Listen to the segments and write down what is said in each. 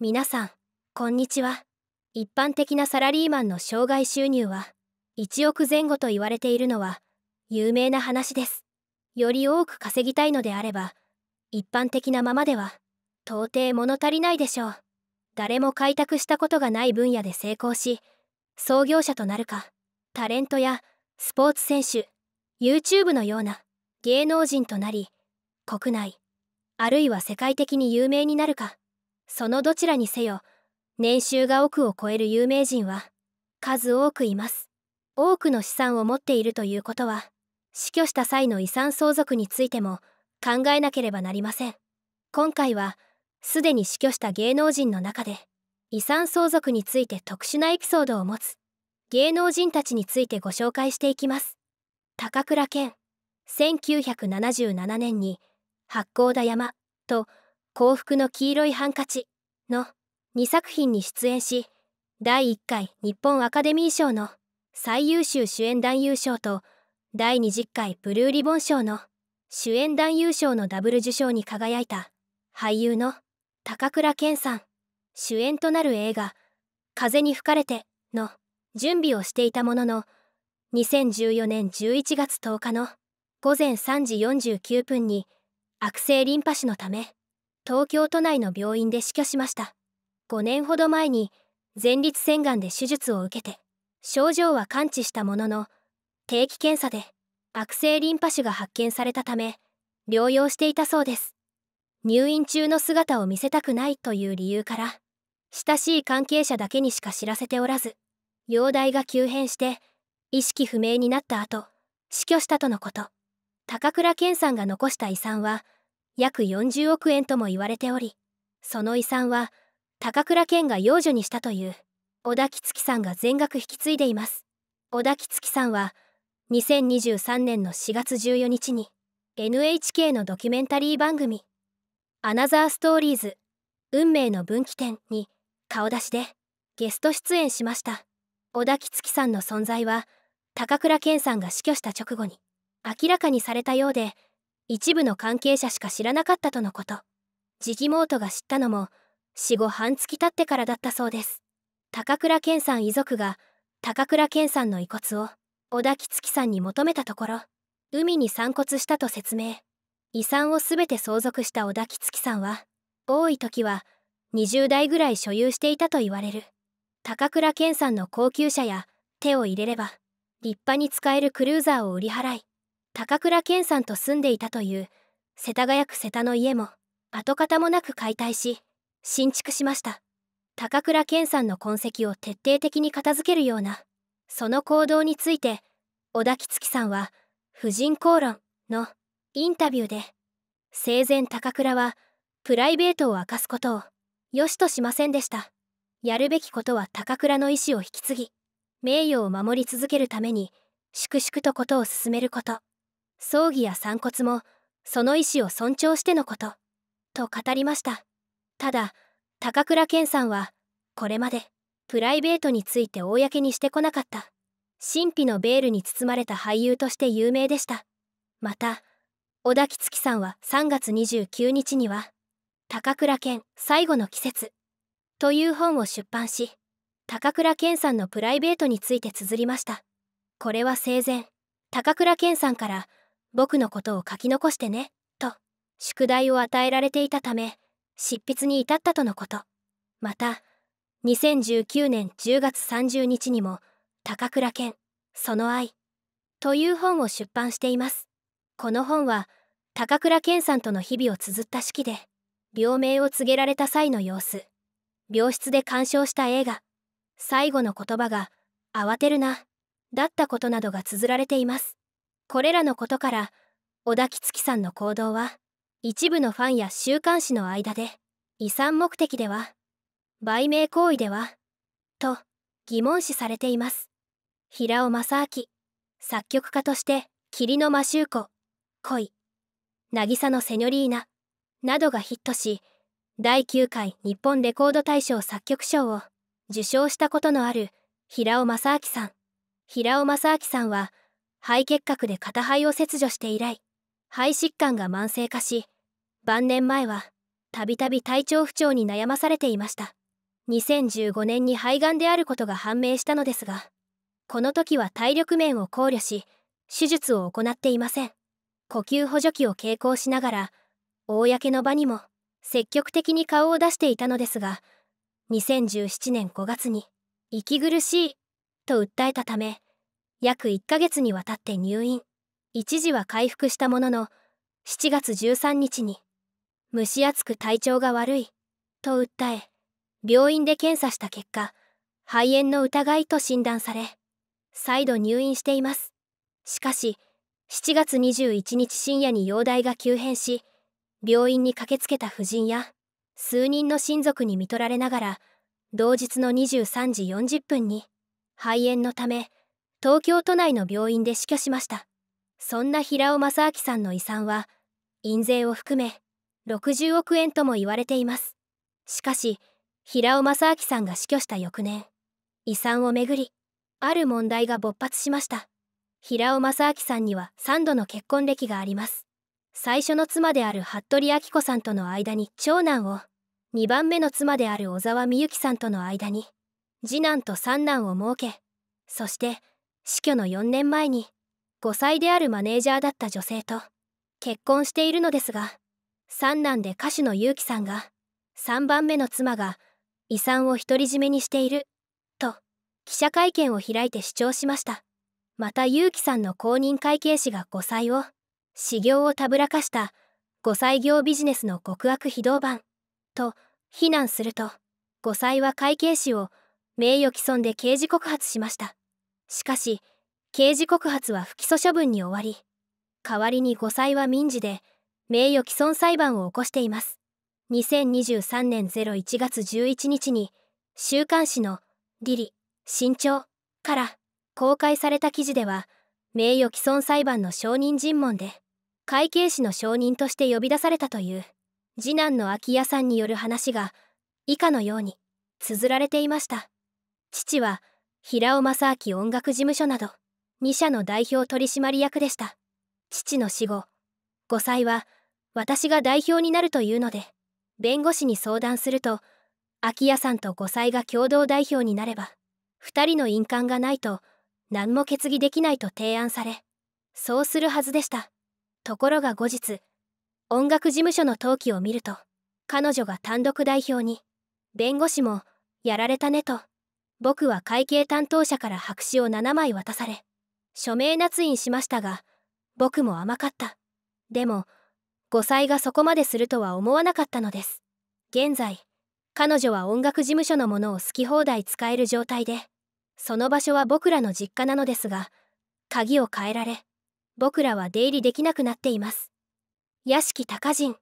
皆さんこんにちは一般的なサラリーマンの障害収入は1億前後と言われているのは有名な話ですより多く稼ぎたいのであれば一般的なままでは到底物足りないでしょう誰も開拓したことがない分野で成功し創業者となるかタレントやスポーツ選手 YouTube のような芸能人となり国内あるいは世界的に有名になるかそのどちらにせよ年収が億を超える有名人は数多くいます多くの資産を持っているということは死去した際の遺産相続についても考えなければなりません今回はすでに死去した芸能人の中で遺産相続について特殊なエピソードを持つ芸能人たちについてご紹介していきます高倉健1977年に八甲田山と幸福の黄色いハンカチの2作品に出演し第1回日本アカデミー賞の最優秀主演男優賞と第20回ブルーリボン賞の主演男優賞のダブル受賞に輝いた俳優の高倉健さん主演となる映画「風に吹かれて」の準備をしていたものの2014年11月10日の午前3時49分に悪性リンパ腫のため東京都内の病院で死去しました5年ほど前に前立腺がんで手術を受けて症状は完治したものの定期検査で悪性リンパ腫が発見されたため療養していたそうです入院中の姿を見せたくないという理由から親しい関係者だけにしか知らせておらず容体が急変して意識不明になった後死去したとのこと高倉健さんが残した遺産は約40億円とも言われておりその遺産は高倉健が養女にしたという小田木月さんが全額引き継いでいます小田木月さんは2023年の4月14日に NHK のドキュメンタリー番組「アナザーストーリーズ運命の分岐点」に顔出しでゲスト出演しました小田木月さんの存在は高倉健さんが死去した直後に明らかにされたようで一部の関係者しか知らなかったとのこと直妹が知ったのも死後半月経ってからだったそうです高倉健さん遺族が高倉健さんの遺骨を小田喜月さんに求めたところ海に散骨したと説明遺産を全て相続した小田喜月さんは多い時は20代ぐらい所有していたと言われる高倉健さんの高級車や手を入れれば立派に使えるクルーザーを売り払い高倉健さんと住んでいたという世田谷区瀬田の家も跡形もなく解体し新築しました高倉健さんの痕跡を徹底的に片付けるようなその行動について小田喜月さんは「婦人公論」のインタビューで生前高倉はプライベートを明かすことを良しとしませんでしたやるべきことは高倉の意思を引き継ぎ名誉を守り続けるために粛々とことを進めること葬儀や散骨もその意思を尊重してのことと語りましたただ高倉健さんはこれまでプライベートについて公にしてこなかった神秘のベールに包まれた俳優として有名でしたまた小田喜月さんは3月29日には「高倉健最後の季節」という本を出版し高倉健さんのプライベートについて綴りましたこれは生前高倉健さんから僕のことを書き残してね、と、宿題を与えられていたため、執筆に至ったとのこと。また、2019年10月30日にも、高倉健、その愛、という本を出版しています。この本は、高倉健さんとの日々を綴った式で、病名を告げられた際の様子、病室で鑑賞した映画、最後の言葉が、慌てるな、だったことなどが綴られています。これらのことから小田木月さんの行動は一部のファンや週刊誌の間で遺産目的では売名行為ではと疑問視されています平尾正明作曲家として「霧の真愁子」「恋」「渚のセニョリーナ」などがヒットし第9回日本レコード大賞作曲賞を受賞したことのある平尾正明さん平尾正明さんは「肺結核で片肺を切除して以来肺疾患が慢性化し晩年前はたびたび体調不調に悩まされていました2015年に肺がんであることが判明したのですがこの時は体力面を考慮し手術を行っていません呼吸補助器を携行しながら公の場にも積極的に顔を出していたのですが2017年5月に「息苦しい」と訴えたため約1ヶ月にわたって入院一時は回復したものの7月13日に蒸し暑く体調が悪いと訴え病院で検査した結果肺炎の疑いと診断され再度入院していますしかし7月21日深夜に容体が急変し病院に駆けつけた婦人や数人の親族に看取られながら同日の23時40分に肺炎のため東京都内の病院で死去しましたそんな平尾正明さんの遺産は印税を含め60億円とも言われていますしかし平尾正明さんが死去した翌年遺産をめぐりある問題が勃発しました平尾正明さんには3度の結婚歴があります最初の妻である服部明子さんとの間に長男を2番目の妻である小沢美由さんとの間に次男と三男を設けそして死去の4年前に5歳であるマネージャーだった女性と結婚しているのですが三男で歌手の結城さんが3番目の妻が遺産を独り占めにしていると記者会見を開いて主張しましたまた結城さんの公認会計士が5歳を修行をたぶらかした5歳業ビジネスの極悪非道版と非難すると5歳は会計士を名誉毀損で刑事告発しましたしかし刑事告発は不起訴処分に終わり代わりに5歳は民事で名誉毀損裁判を起こしています2023年01月11日に週刊誌の「リリ新潮」から公開された記事では名誉毀損裁判の証人尋問で会計士の証人として呼び出されたという次男の空き家さんによる話が以下のように綴られていました父は平尾正明音楽事務所など2社の代表取締役でした父の死後5歳は私が代表になるというので弁護士に相談すると空家さんと5歳が共同代表になれば2人の印鑑がないと何も決議できないと提案されそうするはずでしたところが後日音楽事務所の登記を見ると彼女が単独代表に弁護士もやられたねと僕は会計担当者から白紙を7枚渡され署名捺印しましたが僕も甘かったでも5歳がそこまでするとは思わなかったのです現在彼女は音楽事務所のものを好き放題使える状態でその場所は僕らの実家なのですが鍵を変えられ僕らは出入りできなくなっています屋敷隆人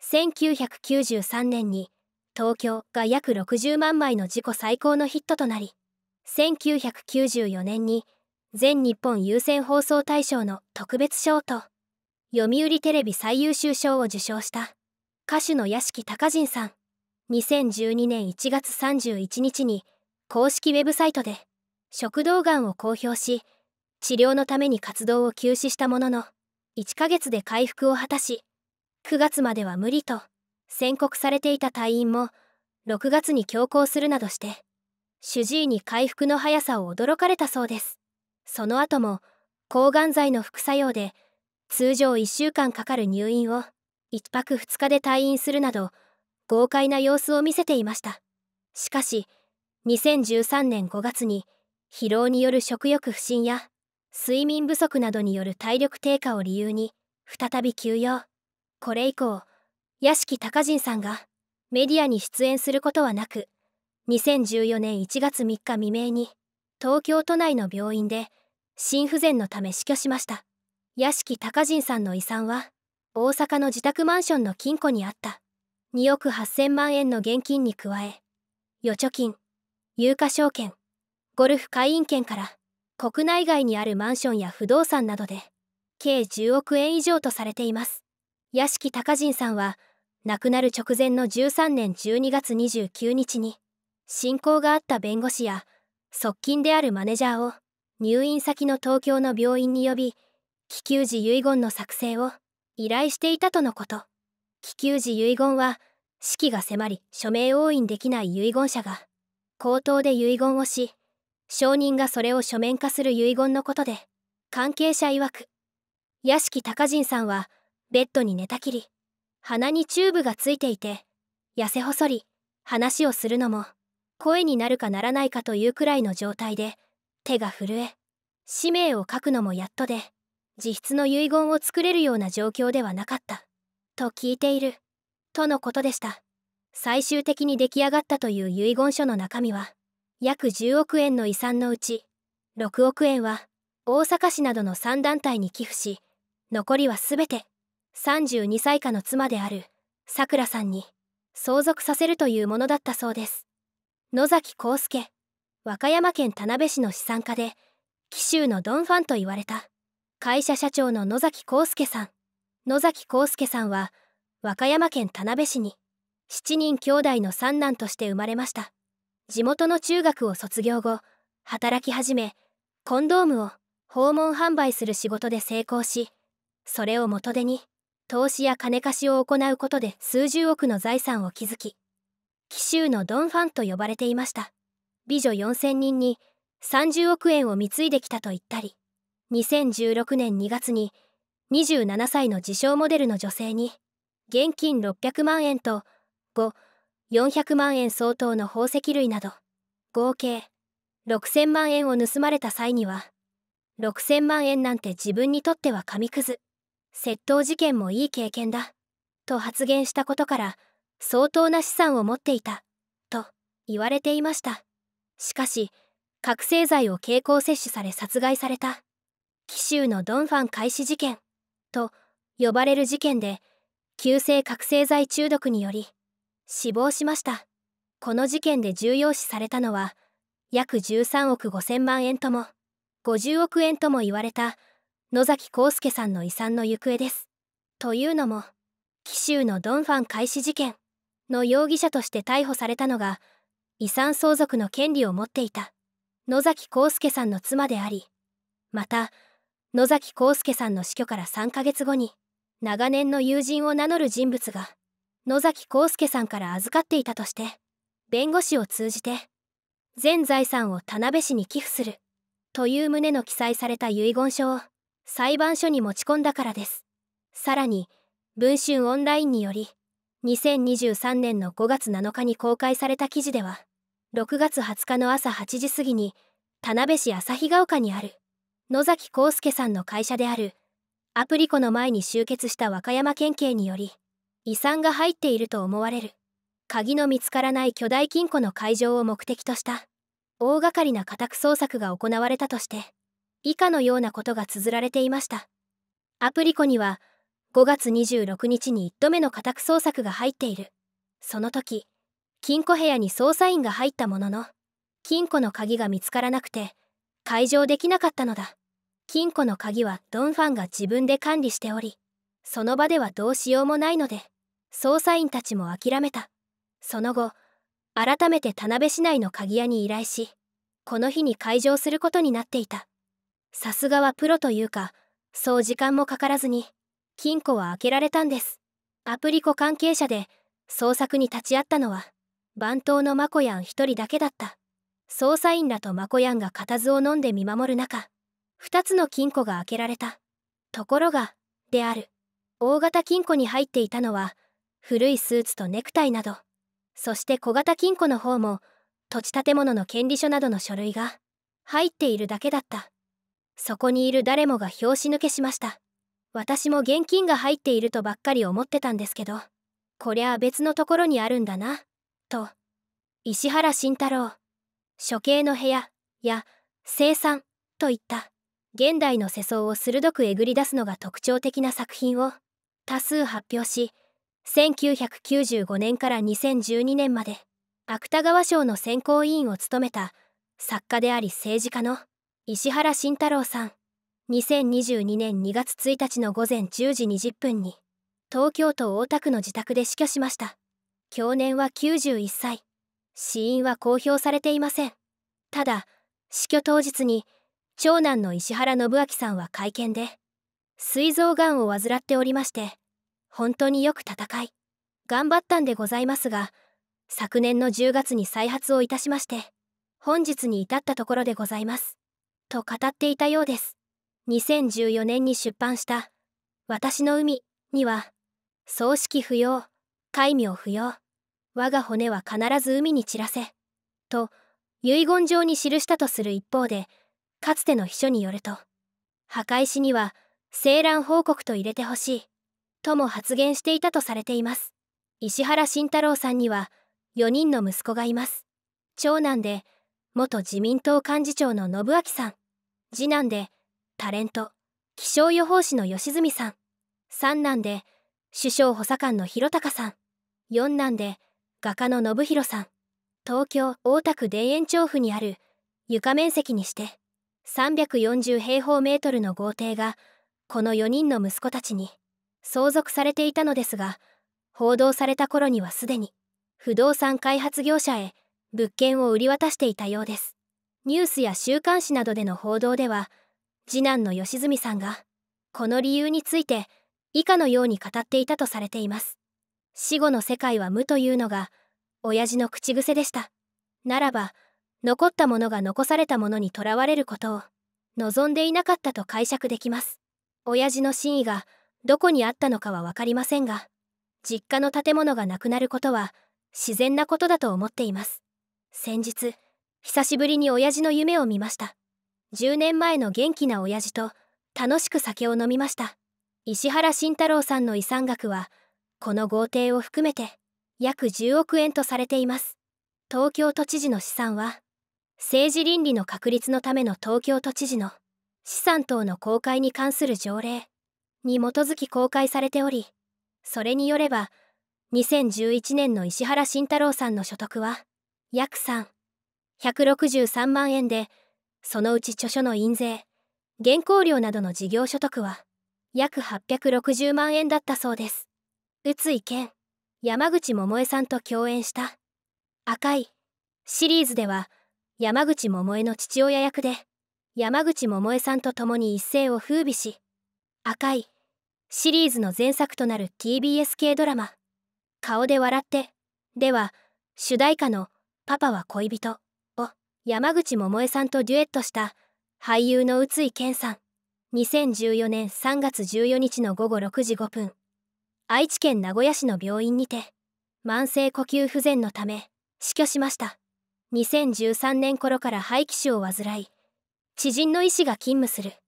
1993年に東京が約60万枚の自己最高のヒットとなり、1994年に全日本有線放送大賞の特別賞と、読売テレビ最優秀賞を受賞した歌手の屋敷隆人さん。2012年1月31日に公式ウェブサイトで食道がんを公表し、治療のために活動を休止したものの、1ヶ月で回復を果たし、9月までは無理と宣告されていた隊員も6月に強行するなどして主治医に回復の速さを驚かれたそうですその後も抗がん剤の副作用で通常1週間かかる入院を1泊2日で退院するなど豪快な様子を見せていましたしかし2013年5月に疲労による食欲不振や睡眠不足などによる体力低下を理由に再び休養これ以降屋敷隆人さんがメディアに出演することはなく2014年1月3日未明に東京都内の病院で心不全のため死去しました屋敷隆人さんの遺産は大阪の自宅マンションの金庫にあった2億8,000万円の現金に加え預貯金有価証券ゴルフ会員権から国内外にあるマンションや不動産などで計10億円以上とされています屋敷隆人さんは亡くなる直前の13年12月29日に親交があった弁護士や側近であるマネジャーを入院先の東京の病院に呼び気球時遺言の作成を依頼していたとのこと気球時遺言は死期が迫り署名押印できない遺言者が口頭で遺言をし証人がそれを書面化する遺言のことで関係者曰く屋敷隆人さんはベッドに寝たきり鼻にチューブがついていて痩せ細り話をするのも声になるかならないかというくらいの状態で手が震え使命を書くのもやっとで自筆の遺言を作れるような状況ではなかったと聞いているとのことでした最終的に出来上がったという遺言書の中身は約10億円の遺産のうち6億円は大阪市などの3団体に寄付し残りは全て32歳下の妻であるさくらさんに相続させるというものだったそうです野崎康介和歌山県田辺市の資産家で紀州のドンファンと言われた会社社長の野崎康介さん野崎康介さんは和歌山県田辺市に7人兄弟の三男として生まれました地元の中学を卒業後働き始めコンドームを訪問販売する仕事で成功しそれを元手に投資や金貸しを行うことで数十億の財産を築き紀州のドン・ファンと呼ばれていました美女4,000人に30億円を貢いできたと言ったり2016年2月に27歳の自称モデルの女性に現金600万円と5400万円相当の宝石類など合計6,000万円を盗まれた際には6,000万円なんて自分にとっては紙くず窃盗事件もいい経験だと発言したことから相当な資産を持っていたと言われていましたしかし覚醒剤を経口摂取され殺害された紀州のドンファン開始事件と呼ばれる事件で急性覚醒剤中毒により死亡しましたこの事件で重要視されたのは約13億5,000万円とも50億円とも言われた野崎康介さんの遺産の行方です。というのも紀州のドンファン開始事件の容疑者として逮捕されたのが遺産相続の権利を持っていた野崎康介さんの妻でありまた野崎康介さんの死去から3ヶ月後に長年の友人を名乗る人物が野崎康介さんから預かっていたとして弁護士を通じて全財産を田辺市に寄付するという旨の記載された遺言書を裁判所に持ち込んだからですさらに文春オンラインにより2023年の5月7日に公開された記事では6月20日の朝8時過ぎに田辺市旭ヶ丘にある野崎康介さんの会社であるアプリコの前に集結した和歌山県警により遺産が入っていると思われる鍵の見つからない巨大金庫の会錠を目的とした大掛かりな家宅捜索が行われたとして以下のようなことが綴られていましたアプリコには5月26日に1度目の家宅捜索が入っているその時金庫部屋に捜査員が入ったものの金庫の鍵が見つからなくて解錠できなかったのだ金庫の鍵はドンファンが自分で管理しておりその場ではどうしようもないので捜査員たちも諦めたその後改めて田辺市内の鍵屋に依頼しこの日に開場することになっていたさすがはプロというかそう時間もかからずに金庫は開けられたんですアプリコ関係者で捜索に立ち会ったのは番頭のマコヤン一人だけだった捜査員らとマコヤンが固唾を飲んで見守る中2つの金庫が開けられたところがである大型金庫に入っていたのは古いスーツとネクタイなどそして小型金庫の方も土地建物の権利書などの書類が入っているだけだったそこにいる誰もが拍子抜けしました私も現金が入っているとばっかり思ってたんですけどこりゃあ別のところにあるんだなと石原慎太郎処刑の部屋や生産といった現代の世相を鋭くえぐり出すのが特徴的な作品を多数発表し1995年から2012年まで芥川賞の選考委員を務めた作家であり政治家の石原慎太郎さん2022年2月1日の午前10時20分に東京都大田区の自宅で死去しました享年は91歳死因は公表されていませんただ死去当日に長男の石原信明さんは会見で膵臓がんを患っておりまして本当によく戦い頑張ったんでございますが昨年の10月に再発をいたしまして本日に至ったところでございますと語っていたようです。2014年に出版した「私の海」には「葬式不要」「戒名不要」「我が骨は必ず海に散らせ」と遺言状に記したとする一方でかつての秘書によると墓石には「青蘭報告」と入れてほしいとも発言していたとされています石原慎太郎さんには4人の息子がいます長男で元自民党幹事長の信明さん次男でタレント気象予報士の吉住さん三男で首相補佐官の弘隆さん四男で画家の信弘さん東京大田区田園調布にある床面積にして340平方メートルの豪邸がこの4人の息子たちに相続されていたのですが報道された頃にはすでに不動産開発業者へ物件を売り渡していたようですニュースや週刊誌などでの報道では次男の良純さんがこの理由について以下のように語っていたとされています死後の世界は無というのが親父の口癖でしたならば残ったものが残されたものにとらわれることを望んでいなかったと解釈できます親父の真意がどこにあったのかは分かりませんが実家の建物がなくなることは自然なことだと思っています先日久しぶりに親父の夢を見ました10年前の元気な親父と楽しく酒を飲みました石原慎太郎さんの遺産額はこの豪邸を含めて約10億円とされています東京都知事の資産は政治倫理の確立のための東京都知事の資産等の公開に関する条例に基づき公開されておりそれによれば2011年の石原慎太郎さんの所得は約3163万円でそのうち著書の印税原稿料などの事業所得は約860万円だったそうです宇井健山口百恵さんと共演した「赤い」シリーズでは山口百恵の父親役で山口百恵さんと共に一世を風靡し「赤い」シリーズの前作となる TBS 系ドラマ「顔で笑って」では主題歌のパパは恋人」を山口百恵さんとデュエットした俳優の宇津井健さん2014年3月14日の午後6時5分愛知県名古屋市の病院にて慢性呼吸不全のため死去しました2013年頃から肺気腫を患い知人の医師が勤務する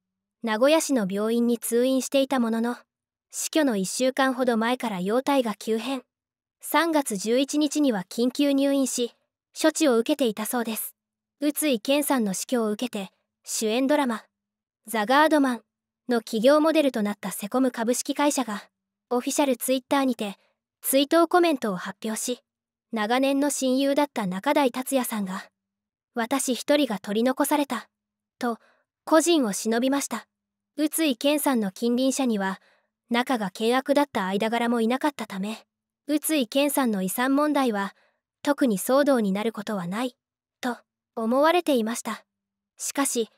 名古屋市の病院に通院していたものの死去の1週間ほど前から容体が急変3月11日には緊急入院し処置を受けていたそうです宇津井健さんの死去を受けて主演ドラマ「ザ・ガードマン」の企業モデルとなったセコム株式会社がオフィシャルツイッターにて追悼コメントを発表し長年の親友だった中台達也さんが「私一人が取り残された」と個人を忍びました宇津井健さんの近隣者には仲が険悪だった間柄もいなかったため宇津井健さんの遺産問題は「特に騒動になることはないと思われていましたしかし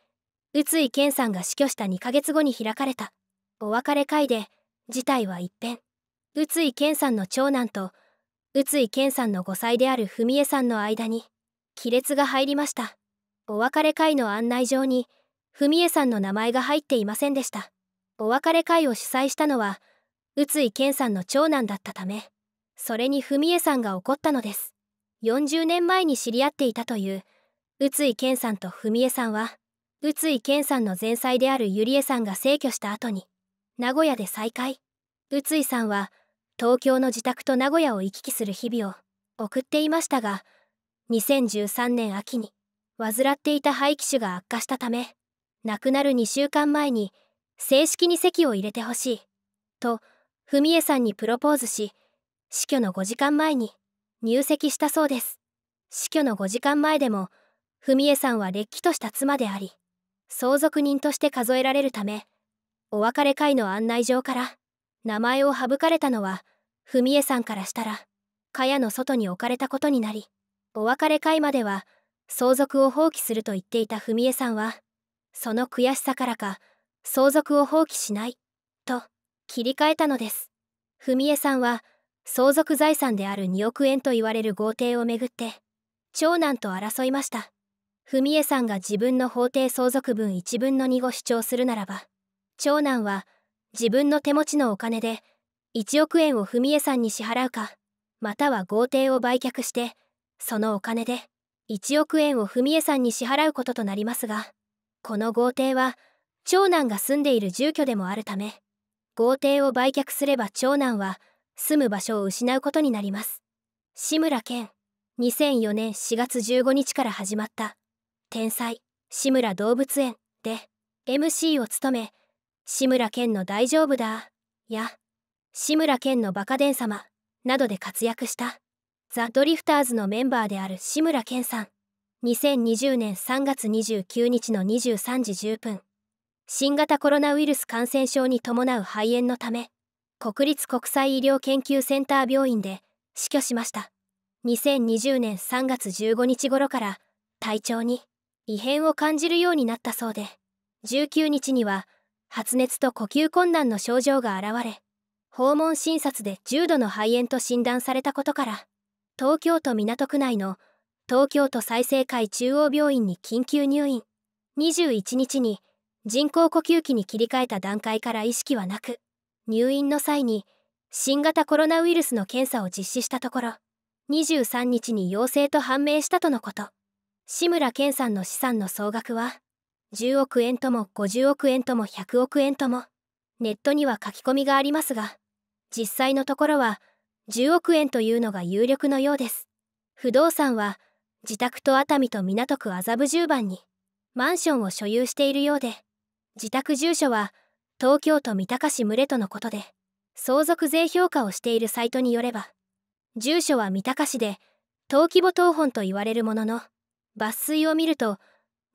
宇津井健さんが死去した2ヶ月後に開かれたお別れ会で事態は一変宇津井健さんの長男と宇津井健さんの5歳である文江さんの間に亀裂が入りましたお別れ会の案内状に文江さんの名前が入っていませんでしたお別れ会を主催したのは宇津井健さんの長男だったためそれに文江さんが怒ったのです40年前に知り合っていたという宇津井健さんと文江さんは宇津井健さんの前妻であるゆりえさんが逝去した後に名古屋で再会宇津井さんは東京の自宅と名古屋を行き来する日々を送っていましたが2013年秋に患っていた肺気腫が悪化したため亡くなる2週間前に正式に籍を入れてほしいと文江さんにプロポーズし死去の5時間前に入籍したそうです死去の5時間前でも文江さんはれっきとした妻であり相続人として数えられるためお別れ会の案内状から名前を省かれたのは文江さんからしたら茅の外に置かれたことになりお別れ会までは相続を放棄すると言っていた文江さんはその悔しさからか相続を放棄しないと切り替えたのです文江さんは相続財産である2億円と言われる豪邸をめぐって長男と争いました文江さんが自分の法廷相続分1分の2を主張するならば長男は自分の手持ちのお金で1億円を文江さんに支払うかまたは豪邸を売却してそのお金で1億円を文江さんに支払うこととなりますがこの豪邸は長男が住んでいる住居でもあるため豪邸を売却すれば長男は住む場所を失うことになります志村けん2004年4月15日から始まった「天才志村動物園」で MC を務め志村けんの「大丈夫だ」や志村けんの「バカ伝様」などで活躍したザ・ドリフターズのメンバーである志村けんさん2020年3月29日の23時10分新型コロナウイルス感染症に伴う肺炎のため国立国際医療研究センター病院で死去しました2020年3月15日頃から体調に異変を感じるようになったそうで19日には発熱と呼吸困難の症状が現れ訪問診察で重度の肺炎と診断されたことから東京都港区内の東京都済生会中央病院に緊急入院21日に人工呼吸器に切り替えた段階から意識はなく入院の際に新型コロナウイルスの検査を実施したところ23日に陽性と判明したとのこと志村けんさんの資産の総額は10億円とも50億円とも100億円ともネットには書き込みがありますが実際のところは10億円というのが有力のようです不動産は自宅と熱海と港区麻布十番にマンションを所有しているようで自宅住所は東京都三鷹市群れとのことで相続税評価をしているサイトによれば住所は三鷹市で登記簿登本と言われるものの抜粋を見ると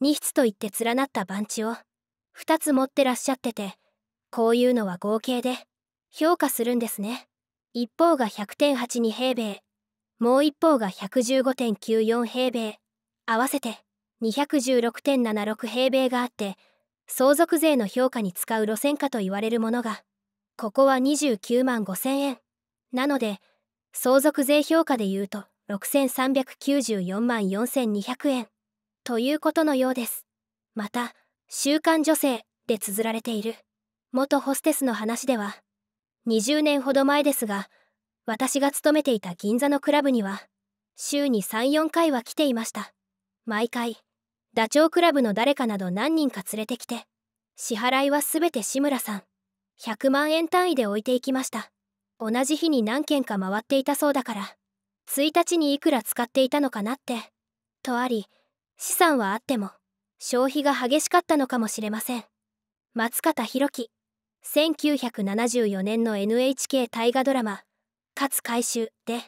2室といって連なった番地を2つ持ってらっしゃっててこういうのは合計で評価するんですね一方が100.82平米もう一方が115.94平米合わせて216.76平米があって相続税の評価に使う路線価と言われるものがここは29万5000円なので相続税評価でいうと6394万4200円ということのようですまた「週刊女性」で綴られている元ホステスの話では20年ほど前ですが私が勤めていた銀座のクラブには週に34回は来ていました毎回ダチョウ倶楽部の誰かなど何人か連れてきて支払いは全て志村さん100万円単位で置いていきました同じ日に何件か回っていたそうだから1日にいくら使っていたのかなってとあり資産はあっても消費が激しかったのかもしれません松方弘樹1974年の NHK 大河ドラマ「勝海舟」で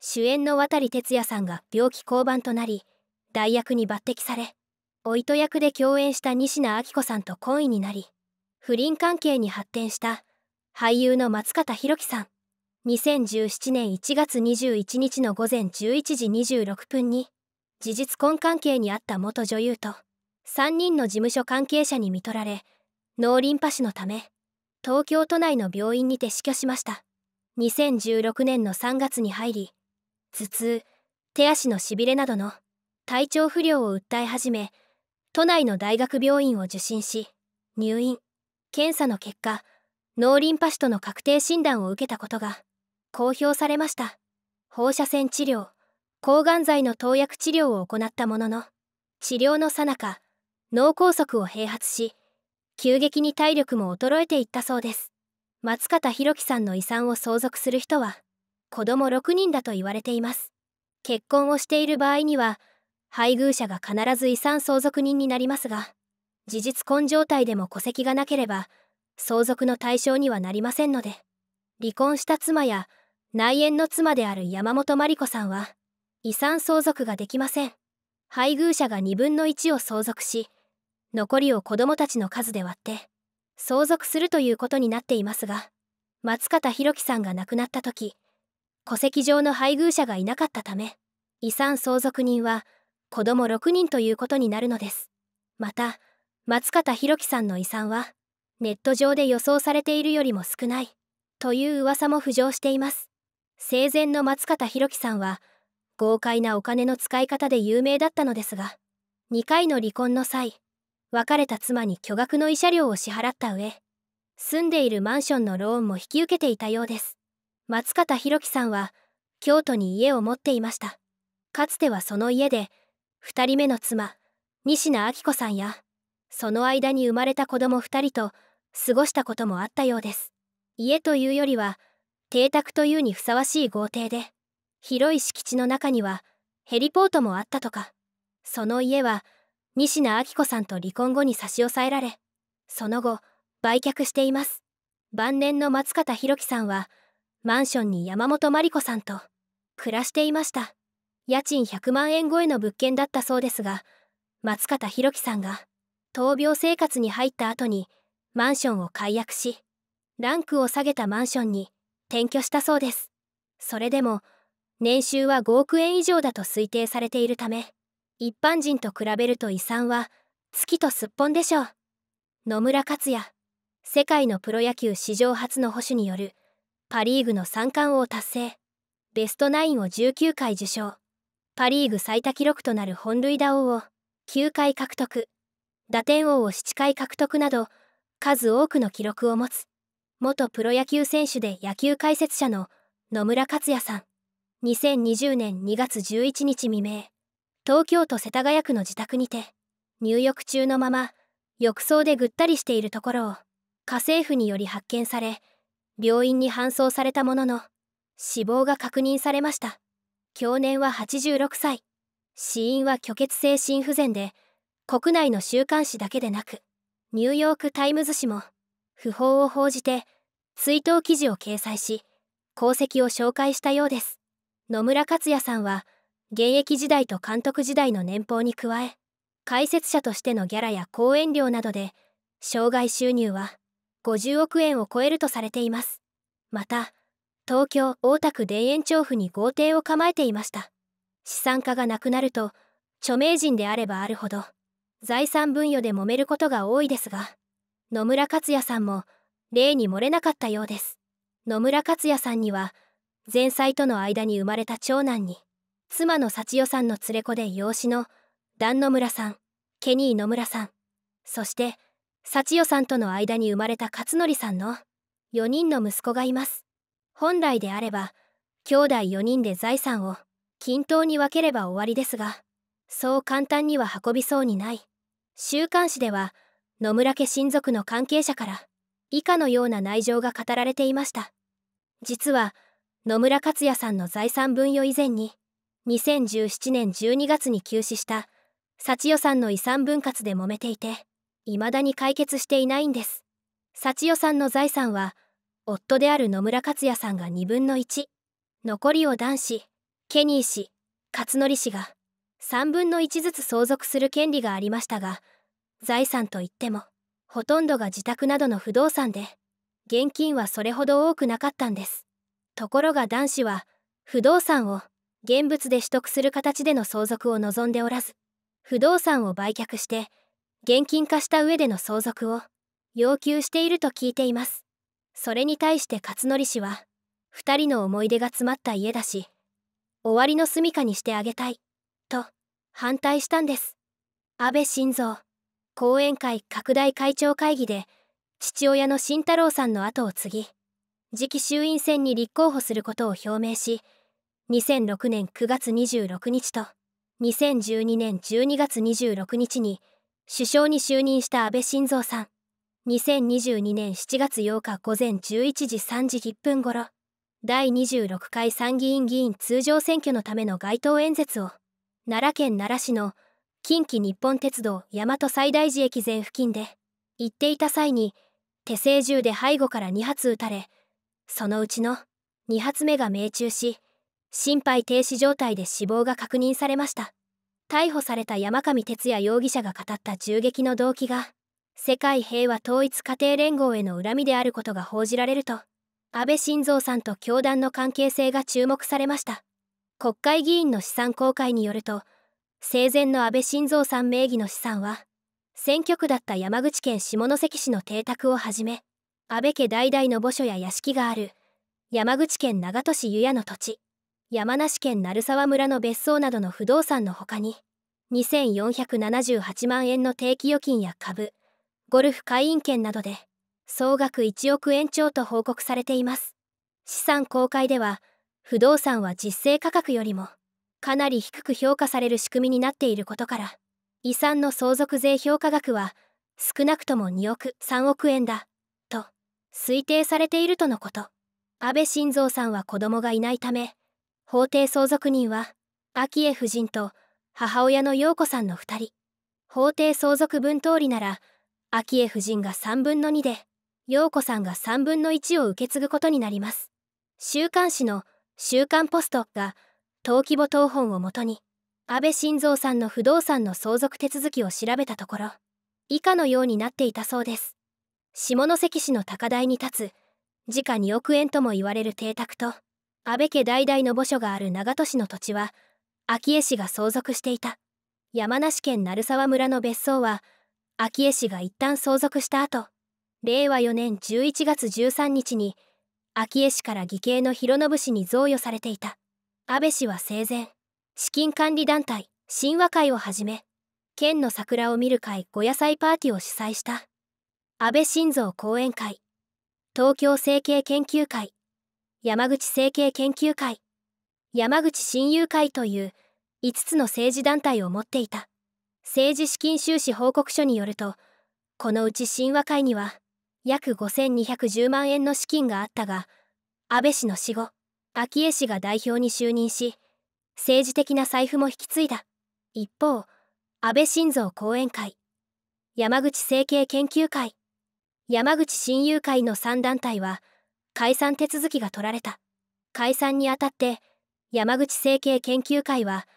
主演の渡哲也さんが病気降板となり代役に抜擢されおと役で共演した西科明子さんと意になり不倫関係に発展した俳優の松方弘樹さん2017年1月21日の午前11時26分に事実婚関係にあった元女優と3人の事務所関係者に見取られ脳リンパ腫のため東京都内の病院にて死去しました2016年の3月に入り頭痛手足のしびれなどの体調不良を訴え始め都内の大学病院を受診し入院検査の結果脳リンパ腫との確定診断を受けたことが公表されました放射線治療抗がん剤の投薬治療を行ったものの治療のさなか脳梗塞を併発し急激に体力も衰えていったそうです松方弘樹さんの遺産を相続する人は子供6人だと言われています結婚をしている場合には配偶者が必ず遺産相続人になりますが事実婚状態でも戸籍がなければ相続の対象にはなりませんので離婚した妻や内縁の妻である山本真理子さんは遺産相続ができません配偶者が2分の1を相続し残りを子供たちの数で割って相続するということになっていますが松方弘樹さんが亡くなった時戸籍上の配偶者がいなかったため遺産相続人は子供6人ということになるのですまた松方弘樹さんの遺産はネット上で予想されているよりも少ないという噂も浮上しています生前の松方弘樹さんは豪快なお金の使い方で有名だったのですが2回の離婚の際別れた妻に巨額の慰謝料を支払った上住んでいるマンションのローンも引き受けていたようです松方弘樹さんは京都に家を持っていましたかつてはその家で2人目の妻仁科明子さんやその間に生まれた子供2人と過ごしたこともあったようです家というよりは邸宅というにふさわしい豪邸で広い敷地の中にはヘリポートもあったとかその家は仁科明子さんと離婚後に差し押さえられその後売却しています晩年の松方弘樹さんはマンションに山本真理子さんと暮らしていました家賃100万円超えの物件だったそうですが松方弘樹さんが闘病生活に入った後にマンションを解約しランクを下げたマンションに転居したそうですそれでも年収は5億円以上だと推定されているため一般人と比べると遺産は月とすっぽんでしょう野村克也世界のプロ野球史上初の保守によるパ・リーグの三冠王達成ベストナインを19回受賞パ・リーグ最多記録となる本塁打王を9回獲得打点王を7回獲得など数多くの記録を持つ元プロ野球選手で野球解説者の野村克也さん2020年2月11日未明東京都世田谷区の自宅にて入浴中のまま浴槽でぐったりしているところを家政婦により発見され病院に搬送されたものの死亡が確認されました享年は86歳死因は虚血性心不全で国内の週刊誌だけでなくニューヨーク・タイムズ紙も訃報を報じて追悼記事を掲載し功績を紹介したようです野村克也さんは現役時代と監督時代の年俸に加え解説者としてのギャラや講演料などで障害収入は50億円を超えるとされていますまた東京大田区田園調布に豪邸を構えていました資産家が亡くなると著名人であればあるほど財産分与で揉めることが多いですが野村克也さんも例に漏れなかったようです野村克也さんには前妻との間に生まれた長男に妻の幸代さんの連れ子で養子の旦野村さんケニー野村さんそして幸代さんとの間に生まれた勝則さんの4人の息子がいます本来であれば兄弟4人で財産を均等に分ければ終わりですがそう簡単には運びそうにない週刊誌では野村家親族の関係者から以下のような内情が語られていました実は野村克也さんの財産分与以前に2017年12月に急死した幸代さんの遺産分割で揉めていて未だに解決していないんです幸代さんの財産は夫である野村克也さんが2分の1残りを男子ケニー氏勝則氏が3分の1ずつ相続する権利がありましたが財産といってもほとんどが自宅などの不動産で現金はそれほど多くなかったんですところが男子は不動産を現物で取得する形での相続を望んでおらず不動産を売却して現金化した上での相続を要求していると聞いていますそれに対して勝則氏は2人の思い出が詰まった家だし終わりの住処にしてあげたいと反対したんです安倍晋三後援会拡大会長会議で父親の慎太郎さんの後を継ぎ次期衆院選に立候補することを表明し2006年9月26日と2012年12月26日に首相に就任した安倍晋三さん2022年7月8日午前11時3時1分ごろ第26回参議院議員通常選挙のための街頭演説を奈良県奈良市の近畿日本鉄道大和西大寺駅前付近で行っていた際に手製銃で背後から2発撃たれそのうちの2発目が命中し心肺停止状態で死亡が確認されました逮捕された山上徹也容疑者が語った銃撃の動機が世界平和統一家庭連合への恨みであることが報じられると安倍晋三さんと教団の関係性が注目されました国会議員の資産公開によると生前の安倍晋三さん名義の資産は選挙区だった山口県下関市の邸宅をはじめ安倍家代々の墓所や屋敷がある山口県長門市湯屋の土地山梨県鳴沢村の別荘などの不動産のほかに2478万円の定期預金や株ゴルフ会員権などで総額1億円超と報告されています資産公開では不動産は実勢価格よりもかなり低く評価される仕組みになっていることから遺産の相続税評価額は少なくとも2億3億円だと推定されているとのこと安倍晋三さんは子供がいないため法定相続人は昭恵夫人と母親の陽子さんの2人法定相続分通りなら昭恵夫人が3分の2で陽子さんが3分の1を受け継ぐことになります週刊誌の「週刊ポスト」が登記簿謄本をもとに安倍晋三さんの不動産の相続手続きを調べたところ以下のようになっていたそうです下関市の高台に立つ時価2億円とも言われる邸宅と安倍家代々の墓所がある長門市の土地は昭恵氏が相続していた山梨県鳴沢村の別荘は昭恵氏が一旦相続した後令和4年11月13日に昭恵氏から義兄の広信氏に贈与されていた安倍氏は生前資金管理団体神話会をはじめ県の桜を見る会ご野菜パーティーを主催した安倍晋三講演会東京整形研究会山口整形研究会山口親友会という5つの政治団体を持っていた。政治資金収支報告書によるとこのうち神話会には約5210万円の資金があったが安倍氏の死後昭恵氏が代表に就任し政治的な財布も引き継いだ一方安倍晋三後援会山口政経研究会山口親友会の3団体は解散手続きが取られた解散にあたって山口政経研究会は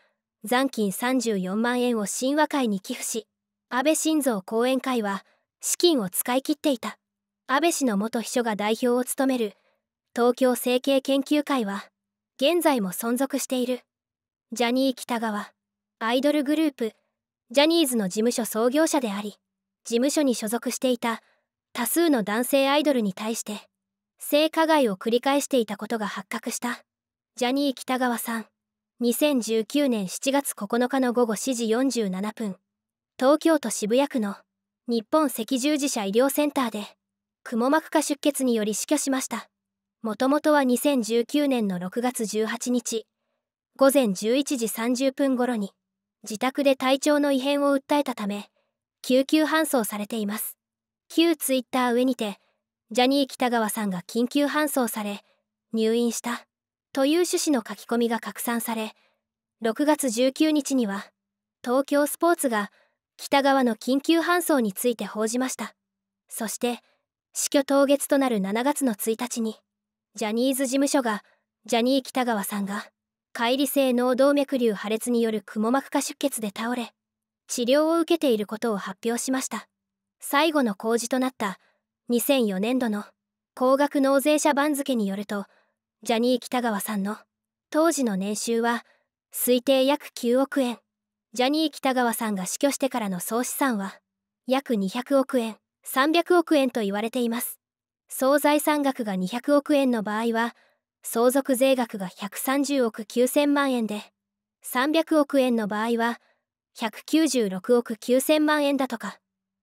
残金34万円を神話会に寄付し安倍晋三後援会は資金を使い切っていた安倍氏の元秘書が代表を務める東京整形研究会は現在も存続しているジャニー北川アイドルグループジャニーズの事務所創業者であり事務所に所属していた多数の男性アイドルに対して性加害を繰り返していたことが発覚したジャニー喜多川さん2019年7月9日の午後7時47分東京都渋谷区の日本赤十字社医療センターでくも膜下出血により死去しましたもともとは2019年の6月18日午前11時30分頃に自宅で体調の異変を訴えたため救急搬送されています旧ツイッター上にてジャニー喜多川さんが緊急搬送され入院したという趣旨の書き込みが拡散され6月19日には東京スポーツが北側の緊急搬送について報じましたそして死去当月となる7月の1日にジャニーズ事務所がジャニー北川さんが解離性脳動脈瘤破裂によるくも膜下出血で倒れ治療を受けていることを発表しました最後の公示となった2004年度の高額納税者番付によるとジャニー北川さんの当時の年収は推定約9億円ジャニー北川さんが死去してからの総資産は約200億円300億円と言われています総財産額が200億円の場合は相続税額が130億9,000万円で300億円の場合は196億9,000万円だとか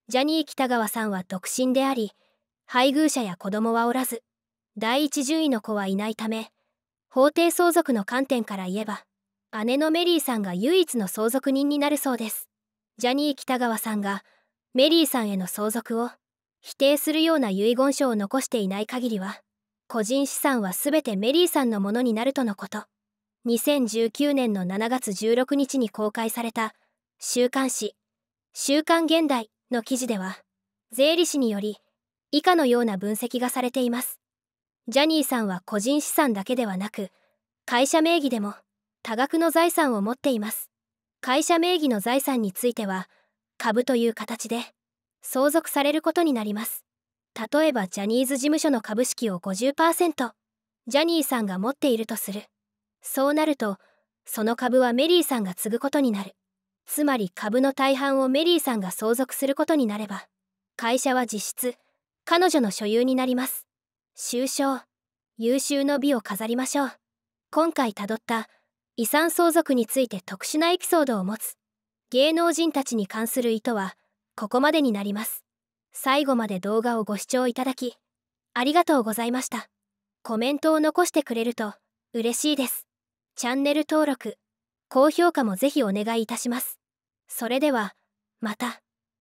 ジャニー喜多川さんは独身であり配偶者や子供はおらず第一順位の子はいないため法定相続の観点から言えば姉のメリーさんが唯一の相続人になるそうですジャニー喜多川さんがメリーさんへの相続を否定するような遺言書を残していない限りは個人資産は全てメリーさんのものになるとのこと2019年の7月16日に公開された週刊誌「週刊現代」の記事では税理士により以下のような分析がされていますジャニーさんは個人資産だけではなく会社名義でも多額の財産を持っています会社名義の財産については株という形で相続されることになります例えばジャニーズ事務所の株式を50%ジャニーさんが持っているとするそうなるとその株はメリーさんが継ぐことになるつまり株の大半をメリーさんが相続することになれば会社は実質彼女の所有になります終章優秀の美を飾りましょう今回たどった遺産相続について特殊なエピソードを持つ芸能人たちに関する意図はここまでになります最後まで動画をご視聴いただきありがとうございましたコメントを残してくれると嬉しいですチャンネル登録高評価もぜひお願いいたしますそれではまた。